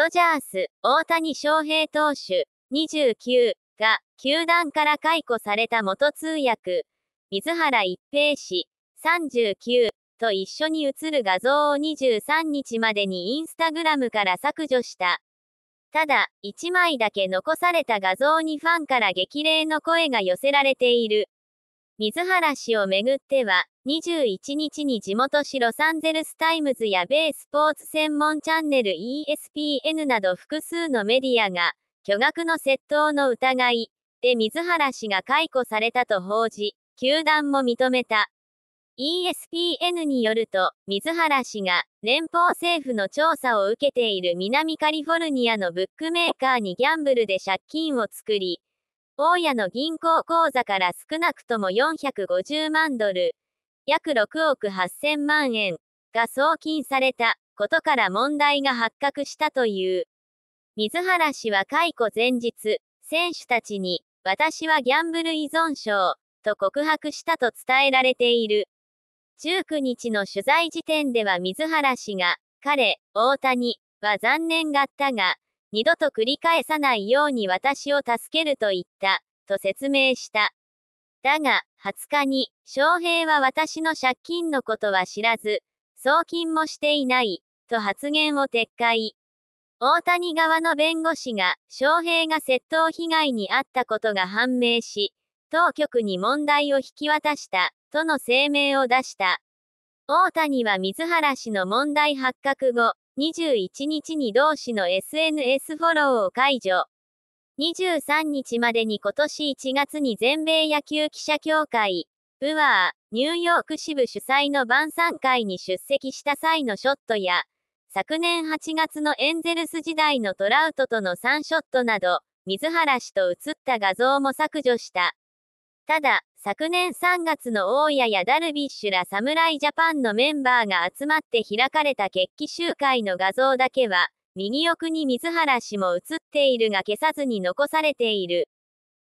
ドジャース、大谷翔平投手、29が、球団から解雇された元通訳、水原一平氏、39と一緒に写る画像を23日までにインスタグラムから削除した。ただ、1枚だけ残された画像にファンから激励の声が寄せられている。水原氏をめぐっては、21日に地元紙ロサンゼルスタイムズや米スポーツ専門チャンネル ESPN など複数のメディアが、巨額の窃盗の疑いで水原氏が解雇されたと報じ、球団も認めた。ESPN によると、水原氏が連邦政府の調査を受けている南カリフォルニアのブックメーカーにギャンブルで借金を作り、大家の銀行口座から少なくとも450万ドル、約6億8000万円が送金されたことから問題が発覚したという。水原氏は解雇前日、選手たちに、私はギャンブル依存症、と告白したと伝えられている。19日の取材時点では水原氏が、彼、大谷、は残念がったが、二度と繰り返さないように私を助けると言った、と説明した。だが、20日に、翔平は私の借金のことは知らず、送金もしていない、と発言を撤回。大谷側の弁護士が、翔平が窃盗被害に遭ったことが判明し、当局に問題を引き渡した、との声明を出した。大谷は水原氏の問題発覚後、21日に同氏の SNS フォローを解除。23日までに今年1月に全米野球記者協会、ブワー、ニューヨーク支部主催の晩餐会に出席した際のショットや、昨年8月のエンゼルス時代のトラウトとの3ショットなど、水原氏と写った画像も削除した。ただ、昨年3月の大谷やダルビッシュら侍ジャパンのメンバーが集まって開かれた決起集会の画像だけは、右奥に水原氏も写っているが消さずに残されている。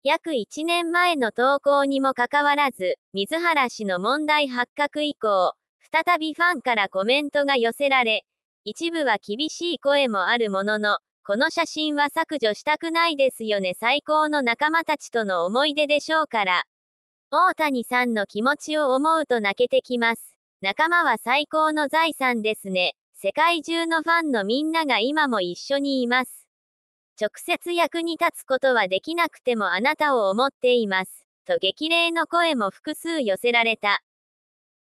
約1年前の投稿にもかかわらず、水原氏の問題発覚以降、再びファンからコメントが寄せられ、一部は厳しい声もあるものの、この写真は削除したくないですよね最高の仲間たちとの思い出でしょうから。大谷さんの気持ちを思うと泣けてきます。仲間は最高の財産ですね。世界中のファンのみんなが今も一緒にいます。直接役に立つことはできなくてもあなたを思っています。と激励の声も複数寄せられた。